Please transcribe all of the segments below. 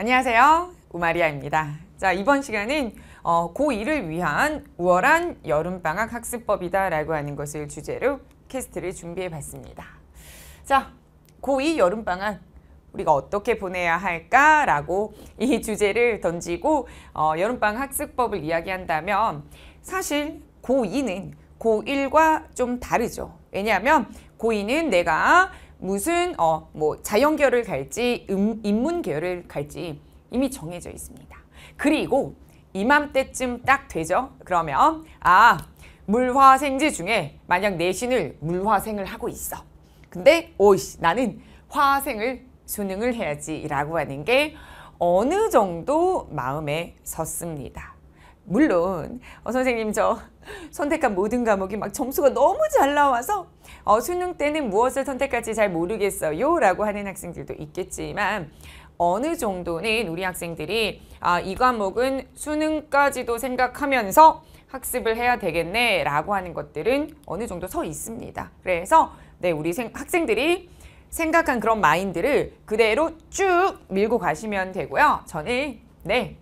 안녕하세요. 우마리아입니다. 자, 이번 시간은 어, 고2를 위한 우월한 여름방학 학습법이다 라고 하는 것을 주제로 캐스트를 준비해 봤습니다. 자, 고2 여름방학 우리가 어떻게 보내야 할까라고 이 주제를 던지고 어, 여름방학 학습법을 이야기한다면 사실 고2는 고1과 좀 다르죠. 왜냐하면 고2는 내가 무슨 어, 뭐 자연계열을 갈지 음, 인문계열을 갈지 이미 정해져 있습니다. 그리고 이맘때쯤 딱 되죠. 그러면 아 물화생지 중에 만약 내신을 물화생을 하고 있어. 근데 오이씨 나는 화생을 수능을 해야지 라고 하는 게 어느 정도 마음에 섰습니다. 물론 어, 선생님 저 선택한 모든 과목이 막 점수가 너무 잘 나와서 어, 수능 때는 무엇을 선택할지 잘 모르겠어요 라고 하는 학생들도 있겠지만 어느 정도는 우리 학생들이 아, 이 과목은 수능까지도 생각하면서 학습을 해야 되겠네 라고 하는 것들은 어느 정도 서 있습니다. 그래서 네 우리 생, 학생들이 생각한 그런 마인드를 그대로 쭉 밀고 가시면 되고요. 저는 네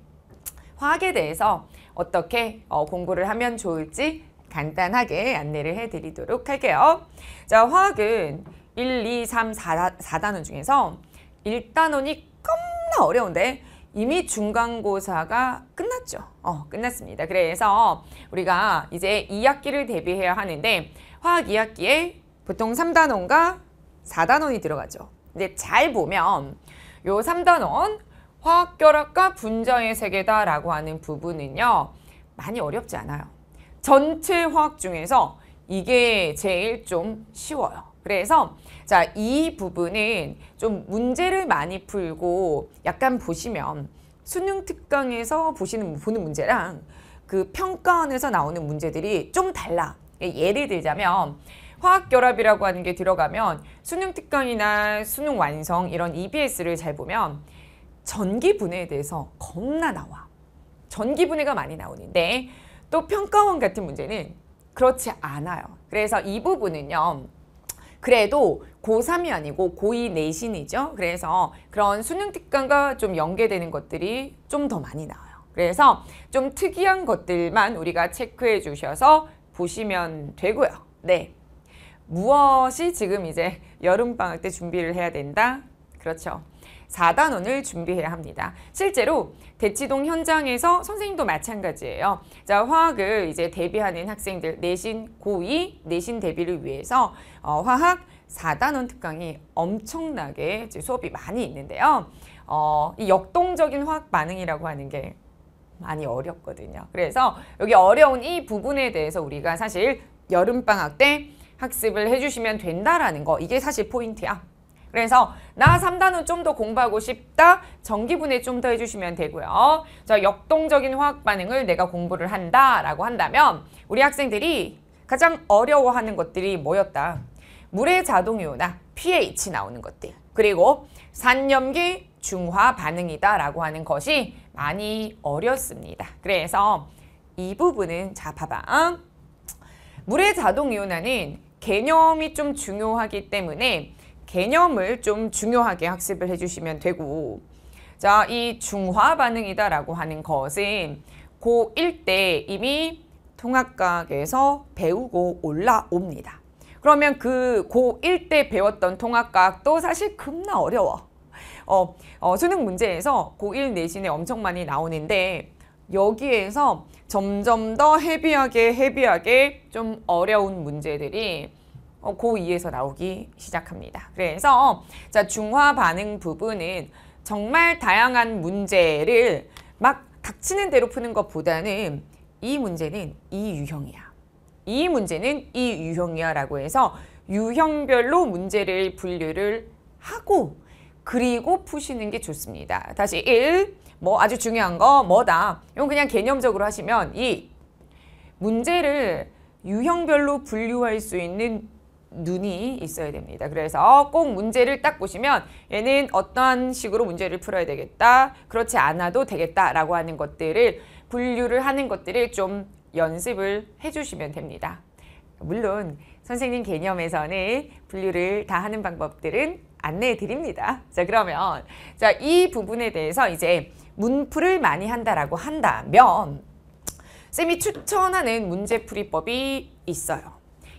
화학에 대해서 어떻게 어, 공부를 하면 좋을지 간단하게 안내를 해드리도록 할게요. 자, 화학은 1, 2, 3, 4, 4단원 중에서 1단원이 겁나 어려운데 이미 중간고사가 끝났죠. 어, 끝났습니다. 그래서 우리가 이제 2학기를 대비해야 하는데 화학 2학기에 보통 3단원과 4단원이 들어가죠. 근데 잘 보면 요 3단원 화학 결합과 분자의 세계다라고 하는 부분은요. 많이 어렵지 않아요. 전체 화학 중에서 이게 제일 좀 쉬워요. 그래서 자, 이 부분은 좀 문제를 많이 풀고 약간 보시면 수능 특강에서 보시는 보는 문제랑 그 평가원에서 나오는 문제들이 좀 달라. 예, 예를 들자면 화학결합이라고 하는 게 들어가면 수능 특강이나 수능 완성 이런 EBS를 잘 보면 전기 분해에 대해서 겁나 나와. 전기 분해가 많이 나오는데 또 평가원 같은 문제는 그렇지 않아요. 그래서 이 부분은요. 그래도 고3이 아니고 고2 내신이죠. 그래서 그런 수능 특강과 좀 연계되는 것들이 좀 더 많이 나와요. 그래서 좀 특이한 것들만 우리가 체크해 주셔서 보시면 되고요. 네. 무엇이 지금 이제 여름방학 때 준비를 해야 된다? 그렇죠. 4단원을 준비해야 합니다. 실제로 대치동 현장에서 선생님도 마찬가지예요. 자, 화학을 이제 대비하는 학생들 내신 고2 내신 대비를 위해서 어, 화학 4단원 특강이 엄청나게 수업이 많이 있는데요. 어, 이 역동적인 화학 반응이라고 하는 게 많이 어렵거든요. 그래서 여기 어려운 이 부분에 대해서 우리가 사실 여름방학 때 학습을 해주시면 된다라는 거 이게 사실 포인트야. 그래서 나 3단은 좀 더 공부하고 싶다. 정기분해 좀 더 해주시면 되고요. 자, 역동적인 화학 반응을 내가 공부를 한다라고 한다면 우리 학생들이 가장 어려워하는 것들이 뭐였다. 물의 자동이오나 pH 나오는 것들. 그리고 산염기 중화 반응이다라고 하는 것이 많이 어렵습니다. 그래서 이 부분은 자 봐봐. 물의 자동 이온화는 개념이 좀 중요하기 때문에 개념을 좀 중요하게 학습을 해주시면 되고 자, 이 중화 반응이다라고 하는 것은 고1 때 이미 통합과학에서 배우고 올라옵니다. 그러면 그 고1 때 배웠던 통합과학도 사실 겁나 어려워. 어, 어, 수능 문제에서 고1 내신에 엄청 많이 나오는데 여기에서 점점 더 헤비하게 헤비하게 좀 어려운 문제들이 어, 고2에서 나오기 시작합니다. 그래서 자 중화 반응 부분은 정말 다양한 문제를 막 닥치는 대로 푸는 것보다는 이 문제는 이 유형이야. 이 문제는 이 유형이야 라고 해서 유형별로 문제를 분류를 하고 그리고 푸시는 게 좋습니다. 다시 1. 뭐 아주 중요한 거 뭐다. 이건 그냥 개념적으로 하시면 이 문제를 유형별로 분류할 수 있는 눈이 있어야 됩니다. 그래서 꼭 문제를 딱 보시면 얘는 어떤 식으로 문제를 풀어야 되겠다. 그렇지 않아도 되겠다라고 하는 것들을 분류를 하는 것들을 좀 연습을 해주시면 됩니다. 물론 선생님 개념에서는 분류를 다 하는 방법들은 안내해 드립니다. 자 그러면 자 이 부분에 대해서 이제 문풀을 많이 한다라고 한다면 쌤이 추천하는 문제풀이법이 있어요.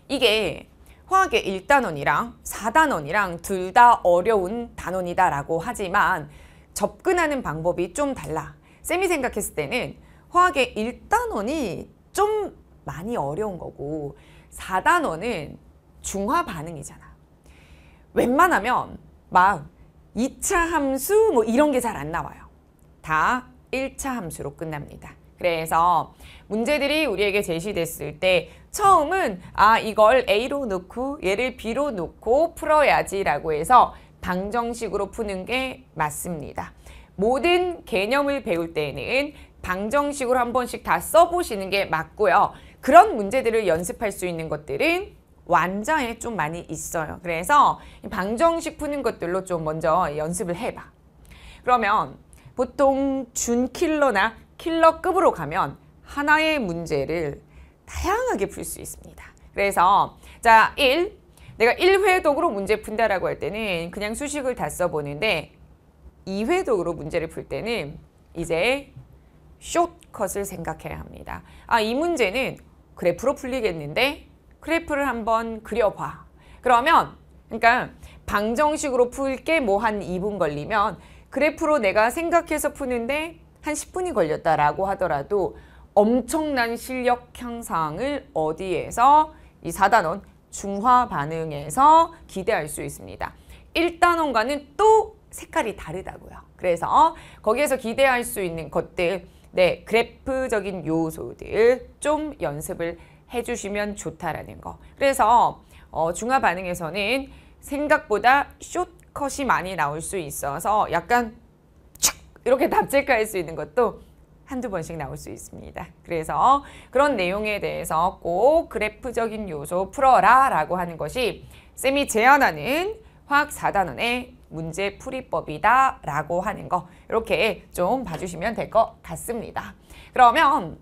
이게 화학의 1단원이랑 4단원이랑 둘 다 어려운 단원이다라고 하지만 접근하는 방법이 좀 달라. 쌤이 생각했을 때는 화학의 1단원이 좀 많이 어려운 거고 4단원은 중화 반응이잖아. 웬만하면 막 2차 함수 뭐 이런 게 잘 안 나와요. 다 1차 함수로 끝납니다. 그래서 문제들이 우리에게 제시됐을 때 처음은 아 이걸 A로 놓고 얘를 B로 놓고 풀어야지 라고 해서 방정식으로 푸는 게 맞습니다. 모든 개념을 배울 때에는 방정식으로 한 번씩 다 써보시는 게 맞고요. 그런 문제들을 연습할 수 있는 것들은 완자에 좀 많이 있어요. 그래서 방정식 푸는 것들로 좀 먼저 연습을 해봐. 그러면 보통 준킬러나 킬러급으로 가면 하나의 문제를 다양하게 풀 수 있습니다. 그래서 자 1. 내가 1회독으로 문제 푼다라고 할 때는 그냥 수식을 다 써보는데 2회독으로 문제를 풀 때는 이제 숏컷을 생각해야 합니다. 아, 이 문제는 그래프로 풀리겠는데 그래프를 한번 그려봐. 그러면 그러니까 방정식으로 풀게뭐 한 2분 걸리면 그래프로 내가 생각해서 푸는데 한 10분이 걸렸다라고 하더라도 엄청난 실력 향상을 어디에서 이 4단원 중화 반응에서 기대할 수 있습니다. 1단원과는 또 색깔이 다르다고요. 그래서 거기에서 기대할 수 있는 것들 네, 그래프적인 요소들 좀 연습을 해주시면 좋다라는 거. 그래서 어, 중화 반응에서는 생각보다 숏컷이 많이 나올 수 있어서 약간 이렇게 답질가할 수 있는 것도 한두 번씩 나올 수 있습니다. 그래서 그런 내용에 대해서 꼭 그래프적인 요소 풀어라 라고 하는 것이 쌤이 제안하는 화학 4단원의 문제 풀이법이다 라고 하는 거 이렇게 좀 봐주시면 될 것 같습니다. 그러면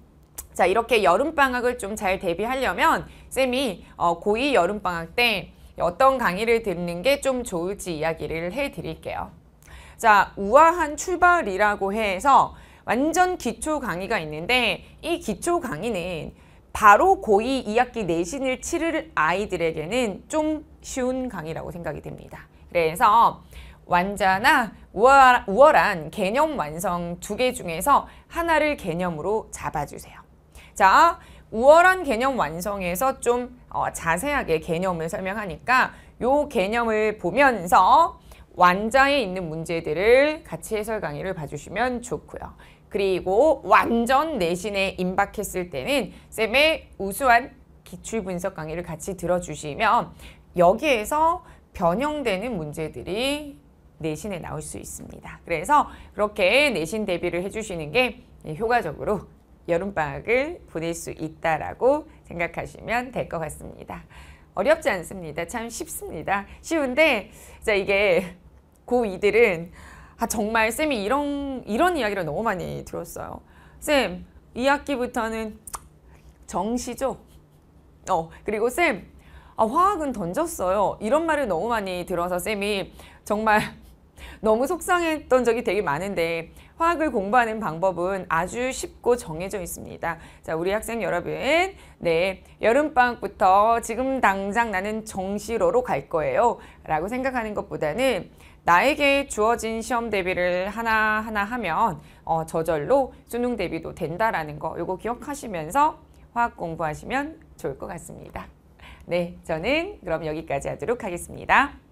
자 이렇게 여름방학을 좀 잘 대비하려면 쌤이 어, 고2 여름방학 때 어떤 강의를 듣는 게 좀 좋을지 이야기를 해드릴게요. 자 우아한 출발이라고 해서 완전 기초 강의가 있는데 이 기초 강의는 바로 고2 2학기 내신을 치를 아이들에게는 좀 쉬운 강의라고 생각이 됩니다. 그래서 완자나 우월한 개념 완성 두 개 중에서 하나를 개념으로 잡아주세요. 자, 우월한 개념 완성에서 좀 어, 자세하게 개념을 설명하니까 요 개념을 보면서 완자에 있는 문제들을 같이 해설 강의를 봐주시면 좋고요. 그리고 완전 내신에 임박했을 때는 쌤의 우수한 기출 분석 강의를 같이 들어주시면 여기에서 변형되는 문제들이 내신에 나올 수 있습니다. 그래서 그렇게 내신 대비를 해주시는 게 효과적으로 여름방학을 보낼 수 있다라고 생각하시면 될 것 같습니다. 어렵지 않습니다. 참 쉽습니다. 쉬운데 자 이게 고2들은 아 정말 쌤이 이런 이런 이야기를 너무 많이 들었어요. 쌤, 2학기부터는 정시죠? 어, 그리고 쌤, 아, 화학은 던졌어요. 이런 말을 너무 많이 들어서 쌤이 정말 너무 속상했던 적이 되게 많은데 화학을 공부하는 방법은 아주 쉽고 정해져 있습니다. 자, 우리 학생 여러분, 네, 여름방학부터 지금 당장 나는 정시로로 갈 거예요. 라고 생각하는 것보다는 나에게 주어진 시험 대비를 하나하나 하면 어, 저절로 수능 대비도 된다라는 거 이거 기억하시면서 화학 공부하시면 좋을 것 같습니다. 네, 저는 그럼 여기까지 하도록 하겠습니다.